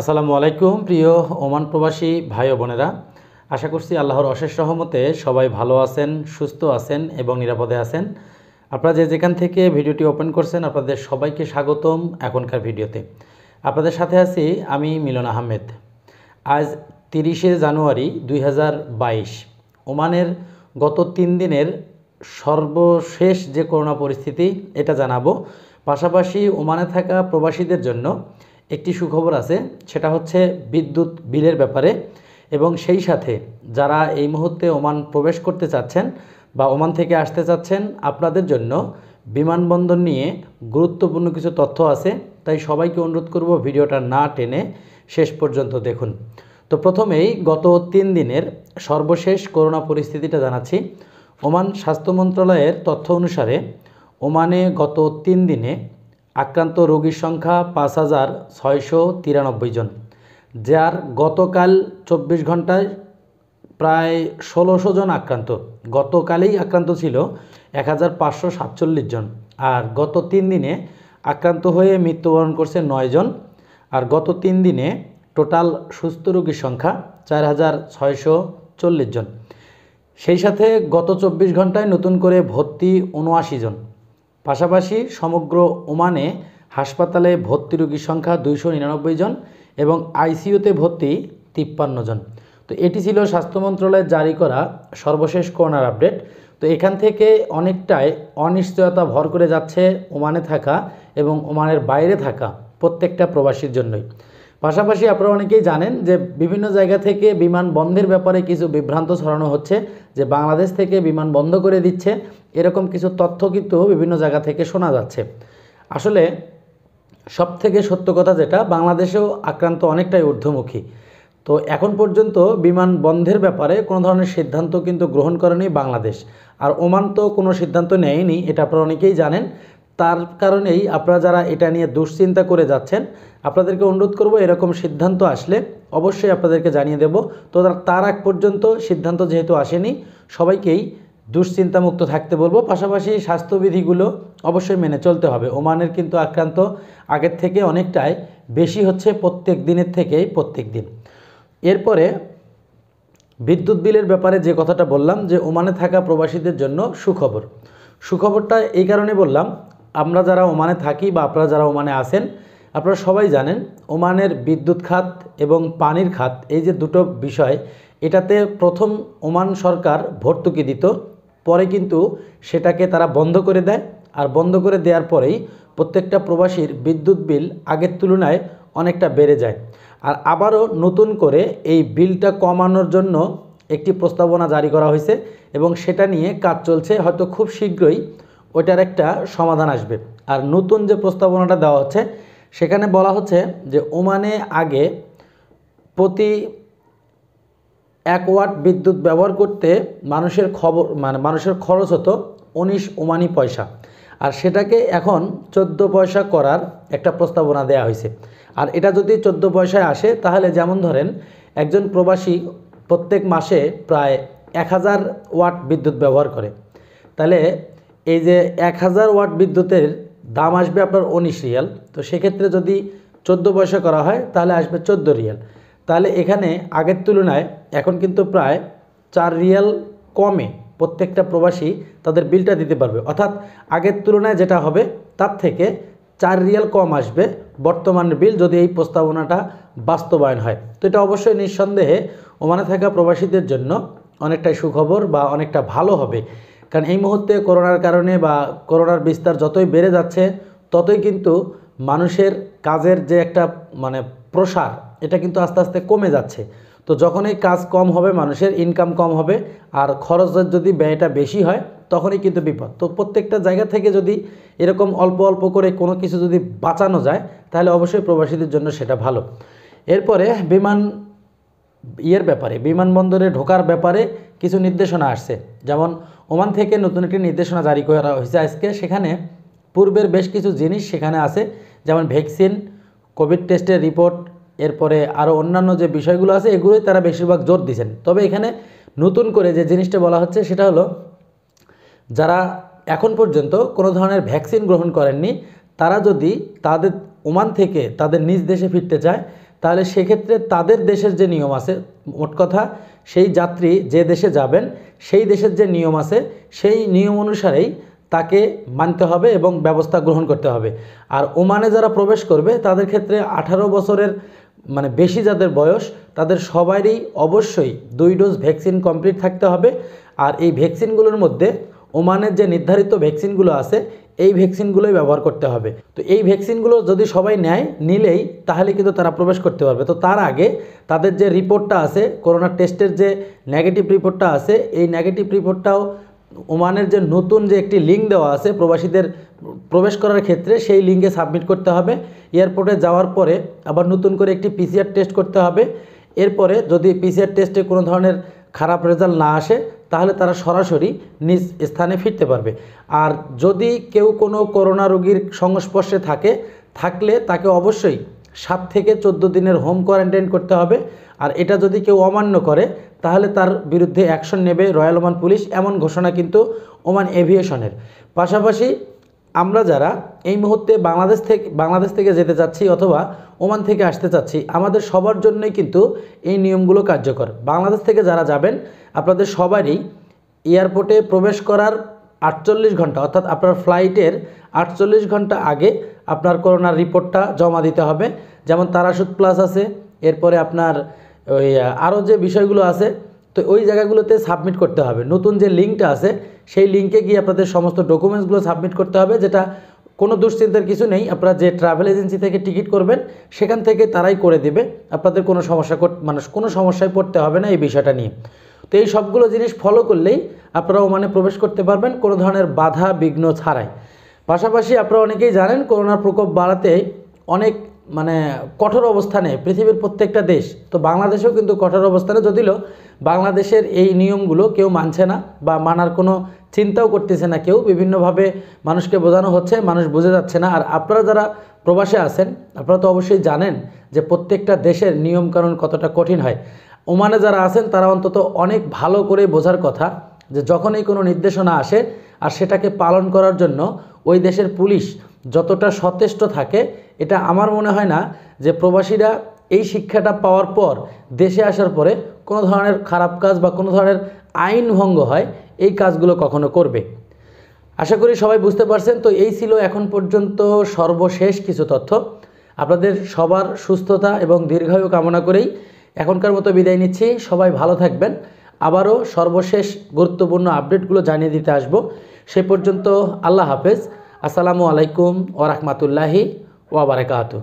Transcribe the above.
আসসালামু আলাইকুম প্রিয় ওমান প্রবাসী ভাই বোনেরা আশা করছি আল্লাহর অশেষ সহমতে সবাই ভালো আছেন সুস্থ আছেন এবং নিরাপদে আছেন আপনারা যে যেখান থেকে ভিডিওটি ওপেন করছেন আপনাদের সবাইকে স্বাগতম এখনকার ভিডিওতে আপনাদের সাথে আছি আমি মিলন আহমেদ আজ তিরিশে জানুয়ারি দুই ওমানের গত তিন দিনের সর্বশেষ যে করোনা পরিস্থিতি এটা জানাবো পাশাপাশি ওমানে থাকা প্রবাসীদের জন্য একটি সুখবর আছে সেটা হচ্ছে বিদ্যুৎ বিলের ব্যাপারে এবং সেই সাথে যারা এই মুহূর্তে ওমান প্রবেশ করতে চাচ্ছেন বা ওমান থেকে আসতে চাচ্ছেন আপনাদের জন্য বিমানবন্দর নিয়ে গুরুত্বপূর্ণ কিছু তথ্য আছে তাই সবাইকে অনুরোধ করব ভিডিওটা না টেনে শেষ পর্যন্ত দেখুন তো প্রথমেই গত তিন দিনের সর্বশেষ করোনা পরিস্থিতিটা জানাচ্ছি ওমান স্বাস্থ্য মন্ত্রণালয়ের তথ্য অনুসারে ওমানে গত তিন দিনে আক্রান্ত রোগীর সংখ্যা পাঁচ হাজার ছয়শো তিরানব্বই জন যার গতকাল চব্বিশ ঘন্টায় প্রায় ষোলোশো জন আক্রান্ত গতকালেই আক্রান্ত ছিল এক হাজার পাঁচশো সাতচল্লিশ জন আর গত তিন দিনে আক্রান্ত হয়ে মৃত্যুবরণ করছে নয় জন আর গত তিন দিনে টোটাল সুস্থ রোগীর সংখ্যা চার হাজার ছয়শো চল্লিশ জন সেই সাথে গত চব্বিশ ঘন্টায় নতুন করে ভর্তি উনআশি জন পাশাপাশি সমগ্র ওমানে হাসপাতালে ভর্তি রোগীর সংখ্যা দুইশো নিরানব্বই জন এবং আইসিইউতে ভর্তি তিপ্পান্ন জন তো এটি ছিল স্বাস্থ্য মন্ত্রণালয়ের জারি করা সর্বশেষ করোনার আপডেট তো এখান থেকে অনেকটাই অনিশ্চয়তা ভর করে যাচ্ছে ওমানে থাকা এবং ওমানের বাইরে থাকা প্রত্যেকটা প্রবাসীর জন্যই পাশাপাশি আপনারা অনেকেই জানেন যে বিভিন্ন জায়গা থেকে বিমান বন্ধের ব্যাপারে কিছু বিভ্রান্ত ছড়ানো হচ্ছে যে বাংলাদেশ থেকে বিমান বন্ধ করে দিচ্ছে এরকম কিছু তথ্য কিন্তু বিভিন্ন জায়গা থেকে শোনা যাচ্ছে আসলে সব থেকে সত্য কথা যেটা বাংলাদেশেও আক্রান্ত অনেকটাই ঊর্ধ্বমুখী তো এখন পর্যন্ত বিমান বন্ধের ব্যাপারে কোনো ধরনের সিদ্ধান্ত কিন্তু গ্রহণ করেনি বাংলাদেশ আর ওমান তো কোনো সিদ্ধান্ত নেয়নি এটা আপনারা অনেকেই জানেন তার কারণেই আপনারা যারা এটা নিয়ে দুশ্চিন্তা করে যাচ্ছেন আপনাদেরকে অনুরোধ করব এরকম সিদ্ধান্ত আসলে অবশ্যই আপনাদেরকে জানিয়ে দেব তো তার আগ পর্যন্ত সিদ্ধান্ত যেহেতু আসেনি সবাইকেই দুশ্চিন্তামুক্ত থাকতে বলবো পাশাপাশি স্বাস্থ্যবিধিগুলো অবশ্যই মেনে চলতে হবে ওমানের কিন্তু আক্রান্ত আগের থেকে অনেকটাই বেশি হচ্ছে প্রত্যেক দিনের থেকেই প্রত্যেক দিন এরপরে বিদ্যুৎ বিলের ব্যাপারে যে কথাটা বললাম যে ওমানে থাকা প্রবাসীদের জন্য সুখবর সুখবরটা এই কারণে বললাম আমরা যারা ওমানে থাকি বা আপনারা যারা ওমানে আসেন আপনারা সবাই জানেন ওমানের বিদ্যুৎ খাত এবং পানির খাত এই যে দুটো বিষয় এটাতে প্রথম ওমান সরকার ভর্তুকি দিত পরে কিন্তু সেটাকে তারা বন্ধ করে দেয় আর বন্ধ করে দেওয়ার পরেই প্রত্যেকটা প্রবাসীর বিদ্যুৎ বিল আগের তুলনায় অনেকটা বেড়ে যায় আর আবারও নতুন করে এই বিলটা কমানোর জন্য একটি প্রস্তাবনা জারি করা হয়েছে এবং সেটা নিয়ে কাজ চলছে হয়তো খুব শীঘ্রই ওইটার একটা সমাধান আসবে আর নতুন যে প্রস্তাবনাটা দেওয়া হচ্ছে সেখানে বলা হচ্ছে যে ওমানে আগে প্রতি এক ওয়াট বিদ্যুৎ ব্যবহার করতে মানুষের খবর মানে মানুষের খরচ হতো উনিশ ওমানি পয়সা আর সেটাকে এখন ১৪ পয়সা করার একটা প্রস্তাবনা দেয়া হয়েছে আর এটা যদি ১৪ পয়সায় আসে তাহলে যেমন ধরেন একজন প্রবাসী প্রত্যেক মাসে প্রায় এক হাজার ওয়াট বিদ্যুৎ ব্যবহার করে তাহলে এই যে এক হাজার ওয়াট বিদ্যুতের দাম আসবে আপনার উনিশ রিয়াল তো সেক্ষেত্রে যদি চোদ্দো পয়সা করা হয় তাহলে আসবে চোদ্দ রিয়াল তাহলে এখানে আগের তুলনায় এখন কিন্তু প্রায় চার রিয়াল কমে প্রত্যেকটা প্রবাসী তাদের বিলটা দিতে পারবে অর্থাৎ আগের তুলনায় যেটা হবে তার থেকে চার রিয়াল কম আসবে বর্তমান বিল যদি এই প্রস্তাবনাটা বাস্তবায়ন হয় তো এটা অবশ্যই নিঃসন্দেহে ওমানে থাকা প্রবাসীদের জন্য অনেকটাই সুখবর বা অনেকটা ভালো হবে কারণ এই মুহূর্তে করোনার কারণে বা করোনার বিস্তার যতই বেড়ে যাচ্ছে ততই কিন্তু মানুষের কাজের যে একটা মানে প্রসার এটা কিন্তু আস্তে আস্তে কমে যাচ্ছে তো যখনই কাজ কম হবে মানুষের ইনকাম কম হবে আর খরচের যদি ব্যয়টা বেশি হয় তখনই কিন্তু বিপদ তো প্রত্যেকটা জায়গা থেকে যদি এরকম অল্প অল্প করে কোনো কিছু যদি বাঁচানো যায় তাহলে অবশ্যই প্রবাসীদের জন্য সেটা ভালো এরপরে বিমান ইয়ের ব্যাপারে বিমানবন্দরে ঢোকার ব্যাপারে কিছু নির্দেশনা আসছে যেমন ওমান থেকে নতুন একটি নির্দেশনা জারি করা হয়েছে আজকে সেখানে পূর্বের বেশ কিছু জিনিস সেখানে আছে যেমন ভ্যাকসিন কোভিড টেস্টের রিপোর্ট এরপরে আরও অন্যান্য যে বিষয়গুলো আছে এগুলোই তারা বেশিরভাগ জোর দিয়েছেন তবে এখানে নতুন করে যে জিনিসটা বলা হচ্ছে সেটা হলো যারা এখন পর্যন্ত কোনো ধরনের ভ্যাকসিন গ্রহণ করেননি তারা যদি তাদের ওমান থেকে তাদের নিজ দেশে ফিরতে চায় তাহলে সেক্ষেত্রে তাদের দেশের যে নিয়ম আছে মোট কথা সেই যাত্রী যে দেশে যাবেন সেই দেশের যে নিয়ম আছে সেই নিয়ম অনুসারেই তাকে মানতে হবে এবং ব্যবস্থা গ্রহণ করতে হবে আর ওমানে যারা প্রবেশ করবে তাদের ক্ষেত্রে ১৮ বছরের মানে বেশি যাদের বয়স তাদের সবারই অবশ্যই দুই ডোজ ভ্যাকসিন কমপ্লিট থাকতে হবে আর এই ভ্যাকসিনগুলোর মধ্যে ওমানের যে নির্ধারিত ভ্যাকসিনগুলো আছে এই ভ্যাকসিনগুলোই ব্যবহার করতে হবে তো এই ভ্যাকসিনগুলো যদি সবাই নেয় নিলেই তাহলে কিন্তু তারা প্রবেশ করতে পারবে তো তার আগে তাদের যে রিপোর্টটা আছে করোনা টেস্টের যে নেগেটিভ রিপোর্টটা আছে এই নেগেটিভ রিপোর্টটাও ওমানের যে নতুন যে একটি লিঙ্ক দেওয়া আছে প্রবাসীদের প্রবেশ করার ক্ষেত্রে সেই লিঙ্কে সাবমিট করতে হবে এয়ারপোর্টে যাওয়ার পরে আবার নতুন করে একটি পিসিআর টেস্ট করতে হবে এরপরে যদি পিসিআর টেস্টে কোনো ধরনের খারাপ রেজাল্ট না আসে তাহলে তারা সরাসরি নিজ স্থানে ফিরতে পারবে আর যদি কেউ কোনো করোনা রোগীর সংস্পর্শে থাকে থাকলে তাকে অবশ্যই সাত থেকে চোদ্দো দিনের হোম কোয়ারেন্টাইন করতে হবে আর এটা যদি কেউ অমান্য করে তাহলে তার বিরুদ্ধে অ্যাকশন নেবে রয়্যাল ওমান পুলিশ এমন ঘোষণা কিন্তু ওমান এভিয়েশনের পাশাপাশি আমরা যারা এই মুহূর্তে বাংলাদেশ থেকে বাংলাদেশ থেকে যেতে চাচ্ছি অথবা ওমান থেকে আসতে চাচ্ছি আমাদের সবার জন্যই কিন্তু এই নিয়মগুলো কার্যকর বাংলাদেশ থেকে যারা যাবেন আপনাদের সবারই এয়ারপোর্টে প্রবেশ করার আটচল্লিশ ঘন্টা অর্থাৎ আপনার ফ্লাইটের আটচল্লিশ ঘন্টা আগে আপনার করোনার রিপোর্টটা জমা দিতে হবে যেমন তারাসুদ প্লাস আছে এরপরে আপনার ওই আরও যে বিষয়গুলো আছে তো ওই জায়গাগুলোতে সাবমিট করতে হবে নতুন যে লিঙ্কটা আছে সেই লিঙ্কে গিয়ে আপনাদের সমস্ত ডকুমেন্টসগুলো সাবমিট করতে হবে যেটা কোনো দুশ্চিন্তার কিছু নেই আপনারা যে ট্রাভেল এজেন্সি থেকে টিকিট করবেন সেখান থেকে তারাই করে দেবে আপনাদের কোনো সমস্যা মানে কোনো সমস্যায় পড়তে হবে না এই বিষয়টা নিয়ে তো এই সবগুলো জিনিস ফলো করলেই আপনারা ওমানে প্রবেশ করতে পারবেন কোনো ধরনের বাধা বিঘ্ন ছাড়াই পাশাপাশি আপনারা অনেকেই জানেন করোনার প্রকোপ বাড়াতে অনেক মানে কঠোর অবস্থানে পৃথিবীর প্রত্যেকটা দেশ তো বাংলাদেশেও কিন্তু কঠোর অবস্থানে যদিল বাংলাদেশের এই নিয়মগুলো কেউ মানছে না বা মানার কোনো চিন্তাও করতেছে না কেউ বিভিন্নভাবে মানুষকে বোঝানো হচ্ছে মানুষ বুঝে যাচ্ছে না আর আপনারা যারা প্রবাসে আছেন আপনারা তো অবশ্যই জানেন যে প্রত্যেকটা দেশের নিয়মকানুন কতটা কঠিন হয় ওমানে যারা আছেন তারা অন্তত অনেক ভালো করে বোঝার কথা যে যখনই কোনো নির্দেশনা আসে আর সেটাকে পালন করার জন্য ওই দেশের পুলিশ যতটা সচেষ্ট থাকে এটা আমার মনে হয় না যে প্রবাসীরা এই শিক্ষাটা পাওয়ার পর দেশে আসার পরে কোনো ধরনের খারাপ কাজ বা কোনো ধরনের আইন ভঙ্গ হয় এই কাজগুলো কখনো করবে আশা করি সবাই বুঝতে পারছেন তো এই ছিল এখন পর্যন্ত সর্বশেষ কিছু তথ্য আপনাদের সবার সুস্থতা এবং দীর্ঘায়ু কামনা করেই এখনকার মতো বিদায় নিচ্ছি সবাই ভালো থাকবেন আবারও সর্বশেষ গুরুত্বপূর্ণ আপডেটগুলো জানিয়ে দিতে আসব সে পর্যন্ত আল্লাহ হাফেজ আসসালামু আলাইকুম ওরহমাতুল্লাহি ওয়া বারাকাতু